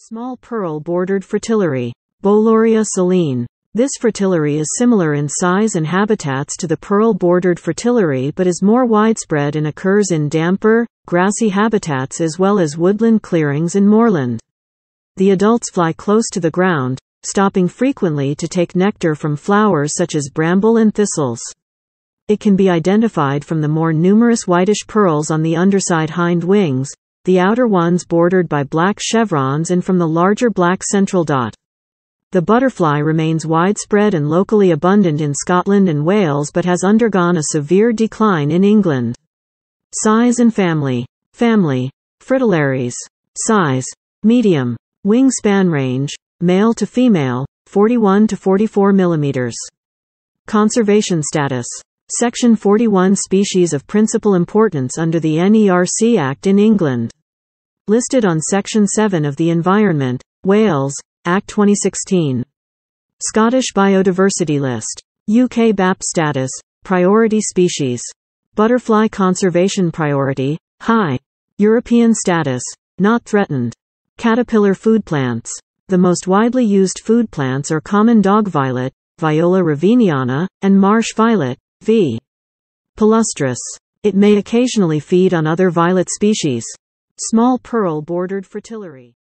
Small pearl-bordered fritillary, Boloria saline. This fritillary is similar in size and habitats to the pearl-bordered fritillary but is more widespread and occurs in damper, grassy habitats as well as woodland clearings and moorland. The adults fly close to the ground, stopping frequently to take nectar from flowers such as bramble and thistles. It can be identified from the more numerous whitish pearls on the underside hind wings, the outer ones bordered by black chevrons and from the larger black central dot. The butterfly remains widespread and locally abundant in Scotland and Wales but has undergone a severe decline in England. Size and family. Family. Fritillaries. Size. Medium. Wingspan range. Male to female. 41 to 44 millimeters. Conservation status. Section 41 Species of principal importance under the NERC Act in England listed on Section 7 of the Environment, Wales, Act 2016. Scottish Biodiversity List. UK BAP status, priority species. Butterfly conservation priority, high. European status, not threatened. Caterpillar food plants. The most widely used food plants are common dog violet, Viola raviniana, and marsh violet, V. palustris. It may occasionally feed on other violet species. Small pearl-bordered fritillary